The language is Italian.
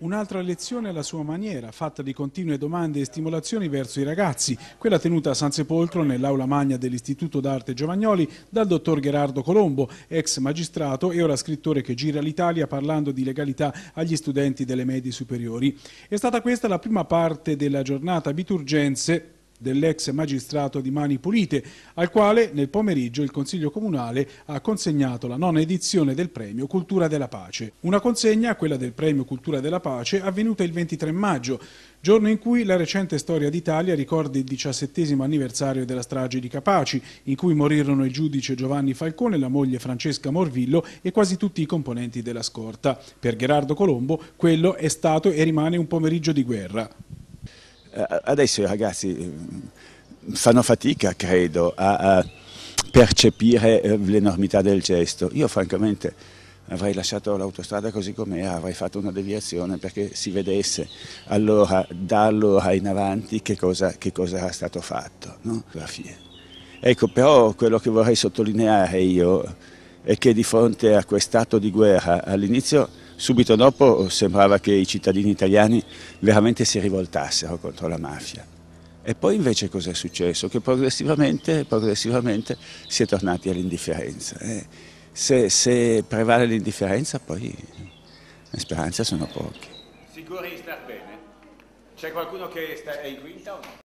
Un'altra lezione alla sua maniera, fatta di continue domande e stimolazioni verso i ragazzi, quella tenuta a San Sepolcro nell'aula magna dell'Istituto d'Arte Giovagnoli dal dottor Gerardo Colombo, ex magistrato e ora scrittore che gira l'Italia parlando di legalità agli studenti delle medie superiori. È stata questa la prima parte della giornata Biturgenze dell'ex magistrato di Mani Pulite, al quale nel pomeriggio il Consiglio Comunale ha consegnato la nona edizione del premio Cultura della Pace. Una consegna, quella del premio Cultura della Pace, avvenuta il 23 maggio, giorno in cui la recente storia d'Italia ricorda il 17 anniversario della strage di Capaci, in cui morirono il giudice Giovanni Falcone, la moglie Francesca Morvillo e quasi tutti i componenti della scorta. Per Gerardo Colombo quello è stato e rimane un pomeriggio di guerra. Eh, adesso i ragazzi mm, fanno fatica, credo, a, percepire eh, l'enormità del gesto. Io francamente avrei lasciato l'autostrada così com'era, avrei fatto una deviazione perché si vedesse allora, da allora in avanti che cosa, che cosa era stato fatto. No? Ecco, però quello che vorrei sottolineare io è che di fronte a quest'atto di guerra all'inizio Subito dopo eh, sembrava che i cittadini italiani veramente si rivoltassero contro la mafia. E poi invece cosa è successo? Che progressivamente, progressivamente si è tornati all'indifferenza. Eh. Se, se, prevale l'indifferenza poi eh, le speranze sono poche. Sicuri di star bene? C'è qualcuno che è in quinta o no?